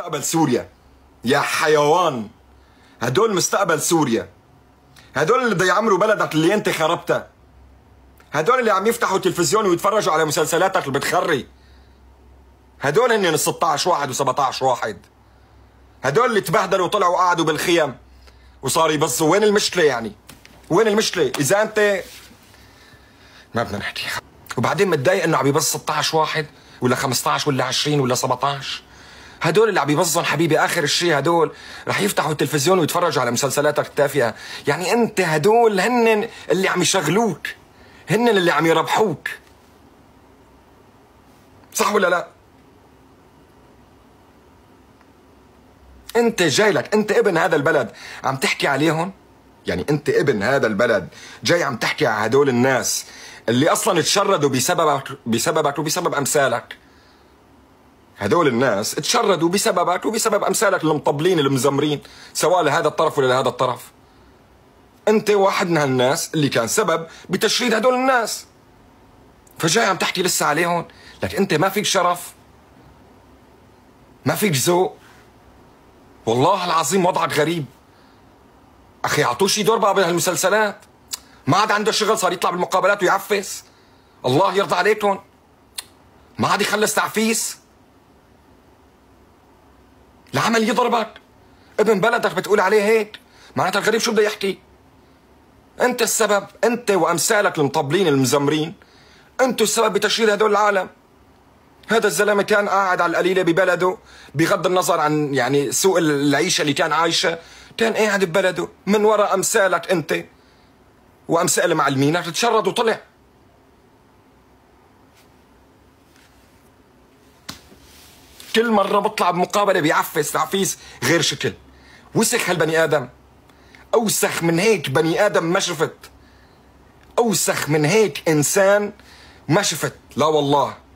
مستقبل سوريا يا حيوان هدول مستقبل سوريا هدول اللي بده يعمروا بلدك اللي انت خربتها هدول اللي عم يفتحوا تلفزيون ويتفرجوا على مسلسلاتك اللي بتخري هدول هن 16 واحد و17 واحد هدول اللي تبهدلوا وطلعوا قعدوا بالخيم وصاروا يبصوا وين المشكله يعني وين المشكله اذا انت ما بدنا نحكي وبعدين متضايق انه عم يبص 16 واحد ولا 15 ولا 20 ولا 17 هدول اللي عم يبظن حبيبي اخر الشيء هدول رح يفتحوا التلفزيون ويتفرجوا على مسلسلاتك التافهه يعني انت هدول هن اللي عم يشغلوك هن اللي عم يربحوك صح ولا لا انت جاي لك انت ابن هذا البلد عم تحكي عليهم يعني انت ابن هذا البلد جاي عم تحكي على هدول الناس اللي اصلا تشردوا بسببك بسببك وبسبب امثالك هذول الناس تشردوا بسببك وبسبب امثالك المطبلين المزمرين سواء لهذا الطرف ولا لهذا الطرف انت واحد من هالناس اللي كان سبب بتشريد هذول الناس فجاي عم تحكي لسه عليهم لك انت ما فيك شرف ما فيك ذوق والله العظيم وضعك غريب اخي اعطوه شي دور بقى بهالمسلسلات ما عاد عنده شغل صار يطلع بالمقابلات ويعفس الله يرضى عليكم ما عاد يخلص تعفيس عمل يضربك ابن بلدك بتقول عليه هيك معناتها الغريب شو بده يحكي انت السبب انت وامثالك المطبلين المزمرين انتوا السبب بتشهير هدول العالم هذا الزلمه كان قاعد على القليله ببلده بغض النظر عن يعني سوء العيشه اللي كان عايشه كان قاعد ببلده من وراء امثالك انت وامثال معلمينك تشرد وطلع كل مره بطلع بمقابله بيعفس تعفيس غير شكل وسخ هالبني ادم اوسخ من هيك بني ادم ما شفت اوسخ من هيك انسان ما شفت لا والله